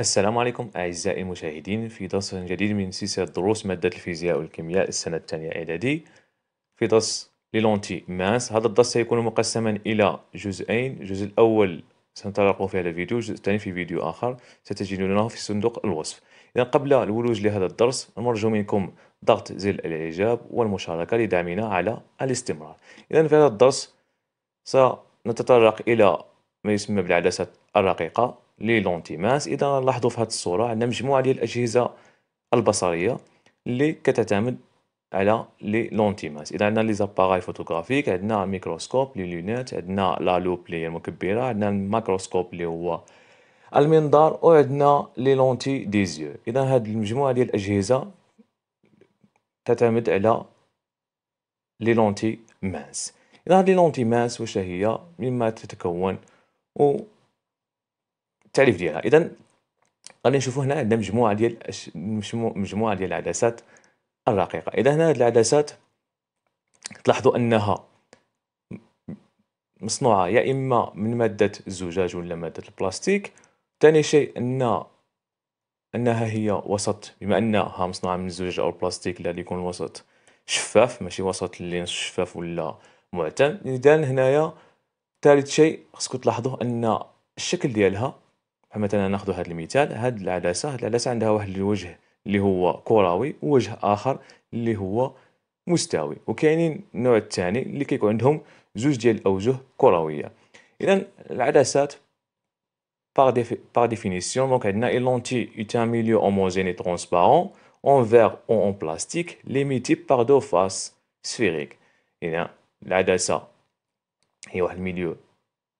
السلام عليكم أعزائي المشاهدين في درس جديد من سلسلة دروس مادة الفيزياء والكيمياء السنة الثانية إعدادي في درس للونتي ماس هذا الدرس سيكون مقسما إلى جزئين الجزء الأول سنتطرق في هذا الفيديو الجزء الثاني في فيديو آخر ستجدونه في صندوق الوصف إذا قبل الولوج لهذا الدرس نرجو منكم ضغط زر الإعجاب والمشاركة لدعمنا على الاستمرار إذا في هذا الدرس سنتطرق إلى ما يسمى بالعدسة الرقيقة للونتيماس اذا لاحظوا في هذه الصوره عندنا مجموعه ديال الاجهزه البصريه اللي كتعتمد على لي لونتيماس اذا عندنا لي زاباغاي فوتوغرافيك عندنا ميكروسكوب لي لونيت عندنا لا لوب لي هي المكبره عندنا الماكروسكوب اللي هو المنظار وعندنا لي لونتي ديزيو اذا هاد المجموعه ديال الاجهزه تعتمد على لي لونتي ماس اذا هاد لي لونتي ماس واش هي مما تتكون و التعريف ديالها اذا غادي نشوفوا هنا عندنا مجموعه ديال مجموعه ديال العدسات الرقيقه اذا هنا هذه العدسات تلاحظوا انها مصنوعه يا اما من ماده الزجاج ولا ماده البلاستيك ثاني شيء ان انها هي وسط بما انها مصنوعه من الزجاج او البلاستيك لا يكون الوسط شفاف ماشي وسط اللي نص شفاف ولا معتم اذا هنايا ثالث شيء خصكم تلاحظوا ان الشكل ديالها فمثلا ناخذ هذا المثال هاد العدسه هاد العدسه عندها واحد الوجه اللي هو كروي ووجه اخر اللي هو مستوي وكاينين النوع الثاني اللي كيكون عندهم زوج ديال الاوجه كرويه اذا العدسات par définition donc عندنا une lentille est un milieu homogène et transparent en verre ou en plastique limité par deux faces sphériques اذا العدسه هي واحد الميليو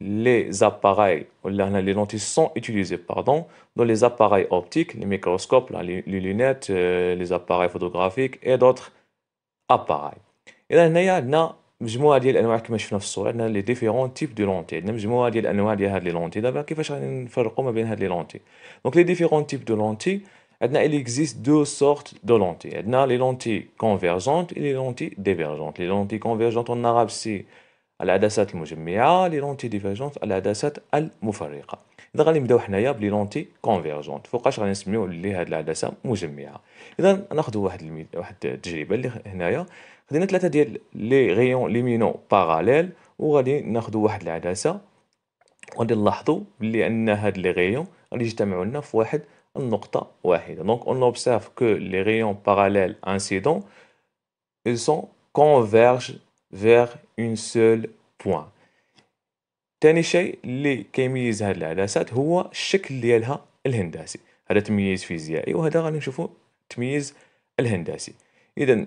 les appareils, les lentilles sont utilisées dans les appareils optiques, les microscopes, les lunettes, les appareils photographiques et d'autres appareils. Et là, il y a les différents types de lentilles. في الصوره عندنا les types types de lentilles. عندنا مجموعه ديال ديال les lentilles. il existe deux sortes de lentilles a les lentilles convergentes et les lentilles divergentes les lentilles convergentes en arabe c'est العدسات المجمعه لي لونتي ديفيرجونت العدسات المفرقه اذا غادي نبداو حنايا بلي لونتي كونفيرجونت فوقاش غادي نسميو لي هاد العدسه مجمعه اذا ناخذ واحد المي... واحد التجربه اللي هنايا خدينا ثلاثه ديال لي غيون ليمينو باراليل وغادي ناخذ واحد العدسه وغادي نلاحظوا بلي ان هاد لي غيون غادي يجتمعوا لنا في واحد النقطه واحده دونك اون اوبسيرف كو لي غيون باراليل انسيدون ils sont convergent vers اون سول بوان تاني شيء اللي كيميز هاد العدسات هو الشكل ديالها الهندسي هذا تمييز فيزيائي وهذا غادي نشوفو تميز الهندسي اذا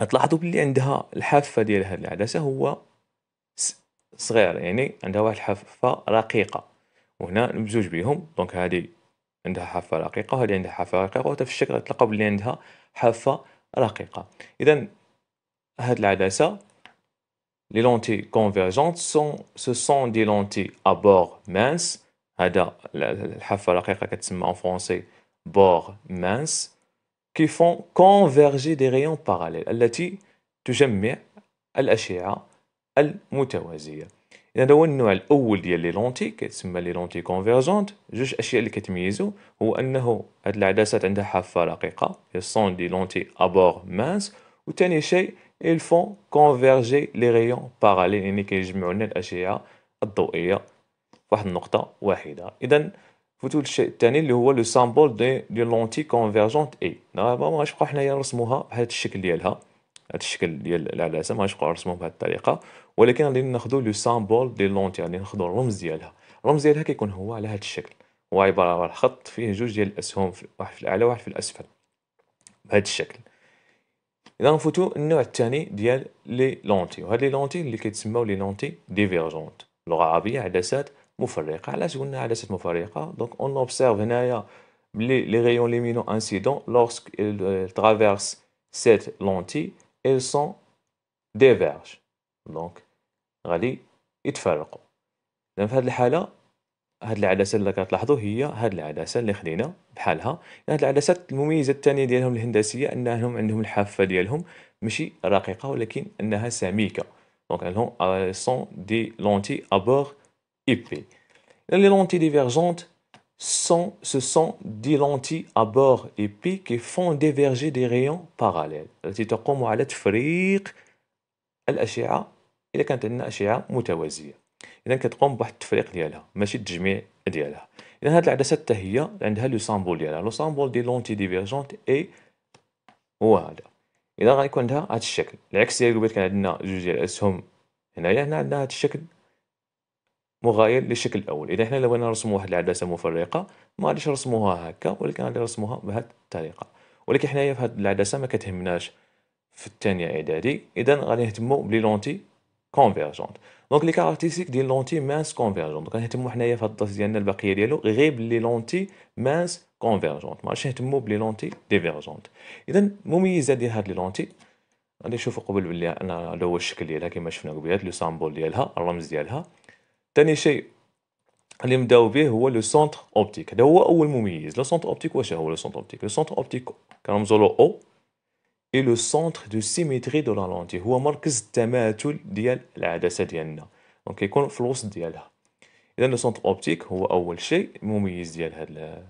غتلاحظو باللي عندها الحافه ديال هاد العدسه هو صغير يعني عندها واحد الحافه رقيقه وهنا بزوج بيهم دونك هادي عندها حافه رقيقه وهذه عندها حافه رقيقه وحتى في الشكل غتلقاو بلي عندها حافه رقيقه اذا هاد العدسة لي لونتي كونفيرجونت سون سو سون دي لونتي ابور مانس هذا الحافة الرقيقة كتسمى ان فرونسي بور مانس كي فون كونفيرجي دي ريون باراليل التي تجمع الأشعة المتوازية هذا هو النوع الاول ديال لي لونتي كتسمى لي لونتي كونفيرجونت جوج اشياء اللي كتميزو هو انه هاد العدسات عندها حافه رقيقه سون دي لونتي ابور مانس وثاني شيء ils font converger les rayons parallèles يعني كيجمعوا لنا الاشعه الضوئيه واحد النقطه واحده اذا فوتو الشيء الثاني اللي هو لو سامبول دي دي لونتي كونفيرجونت اي دابا غنبقاو حنايا نرسموها بهذا الشكل ديالها هذا الشكل ديال العدسه ما غنبقاو نرسموها بهذه الطريقه ولكن غادي ناخدو لو سامبول دي لونتي يعني ناخدو الرمز ديالها الرمز ديالها كيكون هو على هذا الشكل هو عباره عن خط فيه جوج ديال الاسهم واحد في الاعلى واحد في الاسفل بهذا الشكل اذا نفوتو النوع الثاني ديال لي لونتي وهاد لي لونتي اللي كيتسماو لي لونتي ديفيرجونت لغه عربيه عدسات مفرقه علاش قلنا عدسات مفرقه دونك اون اوبسيرف هنايا بلي لي غيون ليمينو انسيدون لورسك ترافيرس سيت لونتي ايل سون ديفيرج دونك غادي يتفرقوا اذا في هذه الحاله هاد العدسه اللي كتلاحظوا هي هاد العدسه اللي خدينا بحالها هاد العدسات المميزه الثانيه ديالهم الهندسيه انهم عندهم الحافه ديالهم ماشي رقيقه ولكن انها سميكه دونك عندهم سون دي لونتي ابور ايبي لي لونتي ديفيرجونت سون سو سون دي لونتي ابور bord épais qui font diverger des rayons التي تقوم على تفريق الأشعة إذا كانت عندنا أشعة متوازية اذا كتقوم بواحد التفريق ديالها ماشي التجميع ديالها اذا هاد العدسه حتى هي عندها لو سامبول ديالها لو سامبول دي لونتي ديفيرجونت اي هو هذا اذا غيكون عندها هاد الشكل العكس ديال قبل كان عندنا جوج ديال الاسهم هنايا هنا عندنا هاد الشكل مغاير للشكل الاول اذا حنا لو بغينا نرسمو واحد العدسه مفرقه ما غاديش نرسموها هكا ولكن غادي نرسموها بهاد الطريقه ولكن حنايا في هاد العدسه ما كتهمناش في الثانيه اعدادي اذا غادي نهتمو بلي لونتي كونفيرجونت دونك لي كاركتيرستيك ديال لونتي مانس كونفيرجون دونك غنهتموا حنايا في هاد الدرس ديالنا البقيه ديالو غير بلي لونتي مانس كونفيرجونت ما عرفتش نهتمو بلي لونتي ديفيرجونت اذا المميزات ديال هاد لي لونتي غادي نشوفو قبل باللي انا هذا هو الشكل ديالها كما شفنا قبيلات لو سامبول ديالها الرمز ديالها ثاني شيء اللي نبداو به هو لو سونتر اوبتيك هذا هو اول مميز لو سونتر اوبتيك واش هو لو سونتر اوبتيك لو سونتر اوبتيك كنرمزو له او اي لو سونتر دو سيميتري دو لا لونتي هو مركز التماثل ديال العدسه ديالنا دونك كيكون في الوسط ديالها اذا لو سونتر اوبتيك هو اول شيء مميز ديال هاد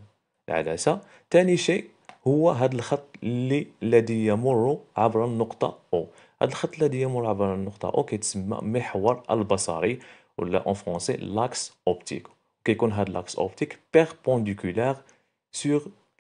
العدسه ثاني شيء هو هاد الخط اللي الذي يمر عبر النقطه او هاد الخط الذي يمر عبر النقطه او كيتسمى محور البصري ولا اون فرونسي لاكس اوبتيك كيكون هاد لاكس اوبتيك بيربونديكولار سور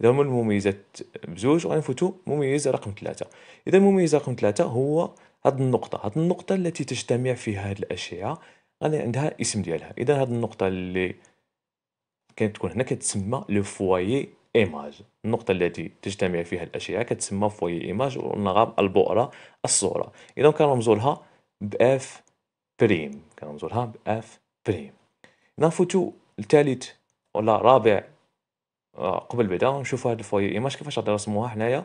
اذا هما المميزات بزوج وغنفوتو مميز رقم ثلاثة اذا المميز رقم ثلاثة هو هاد النقطة هاد النقطة التي تجتمع فيها هاد الأشعة غادي عندها اسم ديالها اذا هاد النقطة اللي كتكون هنا كتسمى لو فوايي ايماج النقطة التي تجتمع فيها الأشعة كتسمى فوايي ايماج ونغام البؤرة الصورة اذا كنرمزو لها باف بريم كنرمزو لها باف بريم نفوتو لتالت ولا رابع آه، قبل بعدا نشوفوا هاد الفويو ايماج كيفاش غادي نرسموها حنايا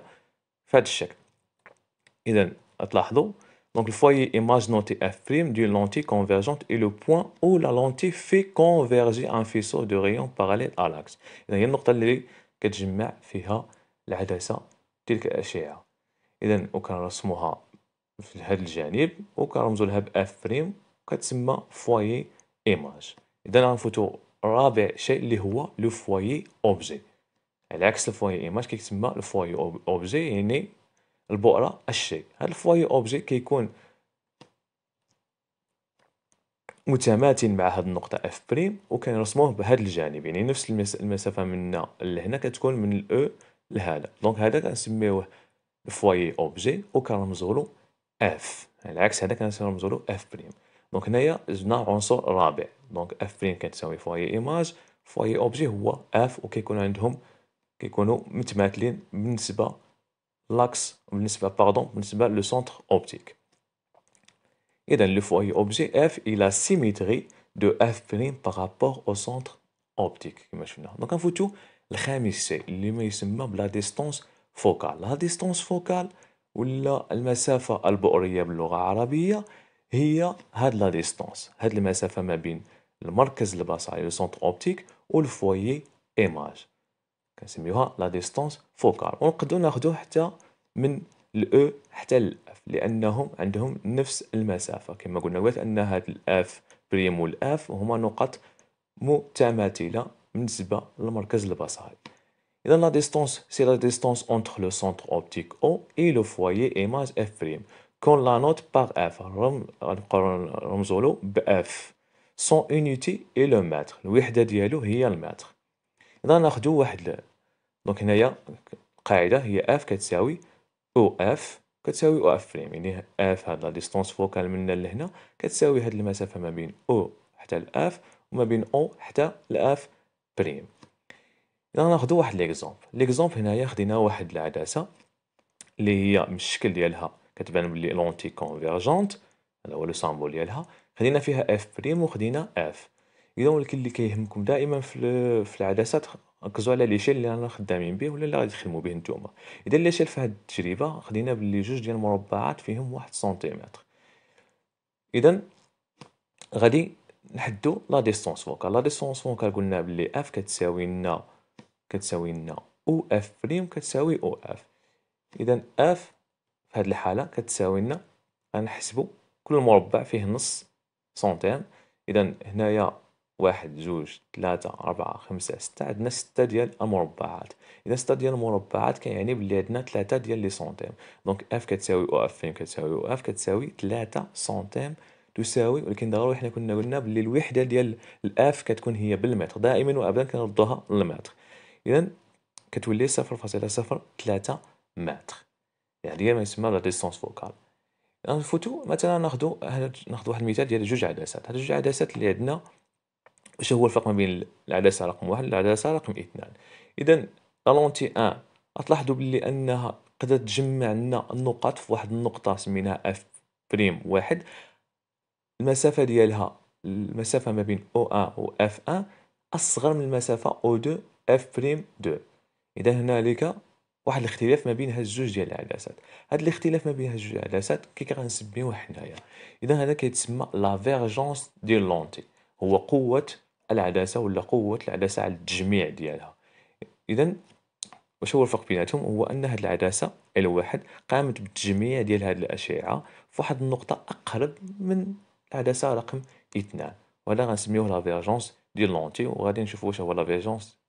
هاد الشكل اذا تلاحظوا دونك le ايماج نوتي اف بريم دي لونتي كونفيرجونت اي لو بوين او لا لونتي في كونفيرجي ان فيسو دو ريون باراليل ا لاكس إذا هي النقطة اللي كتجمع فيها العدسة تلك الأشعة. إذا وكنرسموها في هذا الجانب وكنرمزو لها ب و كتسمى فويي ايماج. إذا غنفوتو رابع شيء اللي هو لو فوايي اوبجي على يعني عكس الفوايي ايماج كيتسمى الفوايي اوبجي يعني البؤره الشيء هذا الفوايي اوبجي كيكون متماتل مع هاد النقطة اف بريم وكنرسموه بهاد الجانب يعني نفس المسافة من لهنا كتكون من الاو e لهذا دونك هذا كنسميوه فوايي اوبجي وكنرمزولو اف على يعني عكس هذا كنرمزولو اف بريم Donc, nous avons un rabais. Donc, F' qui est le foyer image, le foyer objet, F, qui est le centre optique. Et donc, le foyer objet, F, est la symétrie de F' par rapport au centre optique. Donc, nous avons tout le chemin, c'est la distance focale. La distance focale, c'est la distance focale. هي هاد لا ديستونس هاد المسافة ما بين المركز البصري لو سونتر اوبتيك والفويي ايماج كنسميوها لا ديستونس فوكال ونقدروا ناخدو حتى من الاو e حتى الاف لانهم عندهم نفس المسافه كما قلنا قلت ان هاد الاف بريم والاف هما نقط متماثله بالنسبه للمركز البصري اذا لا ديستونس سي لا ديستونس اونتر لو سونتر اوبتيك او اي لو فوايي ايماج اف بريم كون لا نوت باغ اف غنبقاو ب باف سون اونيتي اي لو ماتر الوحده ديالو هي الماتر اذا ناخدو واحد دونك هنايا القاعده هي اف كتساوي او اف كتساوي او اف فريم يعني اف هاد لا ديستونس فوكال من لهنا كتساوي هاد المسافه ما بين او حتى الاف وما بين او حتى الاف بريم اذا ناخذ واحد ليكزومبل ليكزومبل هنايا خدينا واحد العدسه اللي هي من الشكل ديالها كتبان بلي لونتي كونفيرجونت هذا هو لو سامبول ديالها خدينا فيها اف بريم وخدينا اف اذا ولكن اللي كيهمكم دائما في في العدسات ركزوا على ليشيل اللي رانا خدامين به ولا اللي غادي تخدموا به نتوما اذا ليشيل في هذه التجربه خدينا بلي جوج ديال المربعات فيهم واحد سنتيمتر اذا غادي نحدو لا ديسونس فوكال لا ديسونس فوكال قلنا بلي اف كتساوي لنا كتساوي لنا او اف بريم كتساوي او اف اذا اف في هذه الحالة كتساوي لنا غنحسبو كل مربع فيه نص سنتيم إذا هنايا واحد جوج ثلاثة أربعة خمسة ستة عندنا ستة ديال المربعات إذا ستة ديال المربعات كيعني بلي عندنا ثلاثة ديال لي سنتيم دونك اف كتساوي او اف فين كتساوي او اف كتساوي ثلاثة سنتيم تساوي ولكن ضروري حنا كنا قلنا بلي الوحدة ديال الاف كتكون هي بالمتر دائما وابدا كنردوها للمتر إذا كتولي صفر فاصلة صفر ثلاثة متر يعني ما يسمى لا ديستونس فوكال نفوتو مثلا ناخذ ناخذ واحد المثال ديال جوج عدسات هاد جوج عدسات اللي عندنا واش هو الفرق ما بين العدسه رقم واحد والعدسه رقم اثنان اذا لونتي ان غتلاحظوا باللي انها تقدر تجمع لنا النقاط في واحد النقطه سميناها اف بريم واحد المسافه ديالها المسافه ما بين او ان و اف ان اصغر من المسافه او دو اف بريم دو اذا هنالك واحد الاختلاف ما بين هاد الجوج ديال العدسات هاد الاختلاف ما بين هاد جوج العدسات كي كنسميوه حنايا اذا هذا كيتسمى لا فيرجونس ديال لونتي هو قوه العدسه ولا قوه العدسه على التجميع ديالها اذا واش هو الفرق بيناتهم هو ان هاد العدسه الواحد قامت بالتجميع ديال هاد الاشعه فواحد النقطه اقرب من العدسه رقم اثنان وهذا غنسميوه لا فيرجونس ديال لونتي وغادي نشوفوا واش هو لا فيرجونس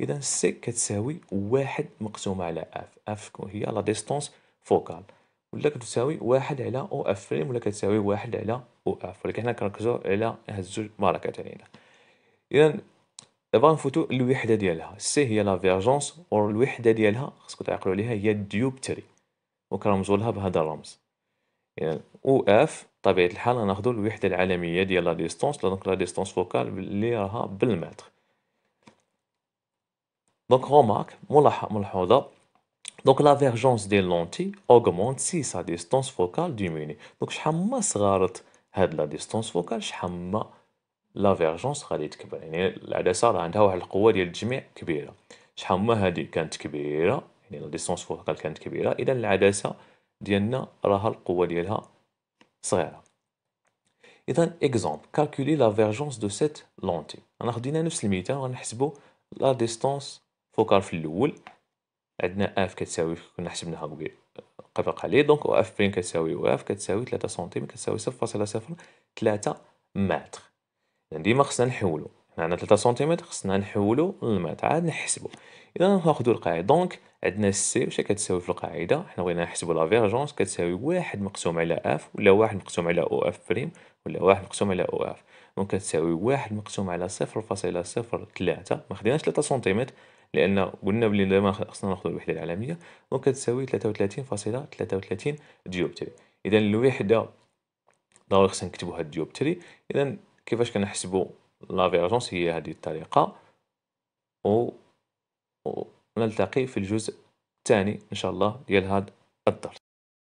اذا سي كتساوي واحد مقسوم على اف اف هي لا ديستونس فوكال ولا كتساوي واحد على او اف فريم ولا كتساوي واحد على او اف ولكن حنا كنركزو على هاد الزوج ماركات علينا اذا دابا نفوتو الوحدة ديالها سي هي لا فيرجونس والوحده ديالها خصكم تعقلوا عليها هي الديوبتري وكنرمزو لها بهذا الرمز يعني او اف طبيعه الحال غناخذوا الوحده العالميه ديال لا ديستونس دونك لا ديستونس فوكال اللي راها بالمتر دونك دونك لا فيرجونس la لونتي اوغمونت سي سا ديستونس فوكال distance ميني دونك شحال ما صغارت هاد لا ديستونس فوكال شحال ما فيرجونس غادي تكبر يعني العدسه راه عندها واحد القوه ديال التجميع كبيره شحال ما هادي كانت كبيره يعني لا ديستونس فوكال كانت كبيره اذا العدسه ديالنا راها القوه ديالها صغيره اذا اكزومبل كالكولي لا فيرجونس دو سيت لونتي انا خدينا نفس المثال غنحسبوا لا ديستونس فوكال في الاول عندنا اف كتساوي كنا حسبناها قبل قليل دونك اف بريم كتساوي واف كتساوي 3 سنتيم كتساوي 0.03 متر يعني ديما خصنا نحولو حنا عندنا 3 سنتيمتر خصنا نحولو للمتر عاد نحسبو اذا ناخذ القاعده دونك عندنا سي واش كتساوي في القاعده حنا بغينا نحسبو لا فيرجونس كتساوي واحد مقسوم على اف ولا واحد مقسوم على او اف بريم ولا واحد مقسوم على او اف دونك كتساوي واحد مقسوم على صفر فاصلة صفر ما خديناش 3 سنتيمتر لأن قلنا بلي لما خصنا ناخذ الوحدة العالمية دونك تساوي 33.33 ديوبتري إذا الوحدة ضروري خصنا هاد ديوبتري إذا كيفاش كنحسبو لافيرجونس هي هذه الطريقة و ونلتقي في الجزء الثاني إن شاء الله ديال هاد الدرس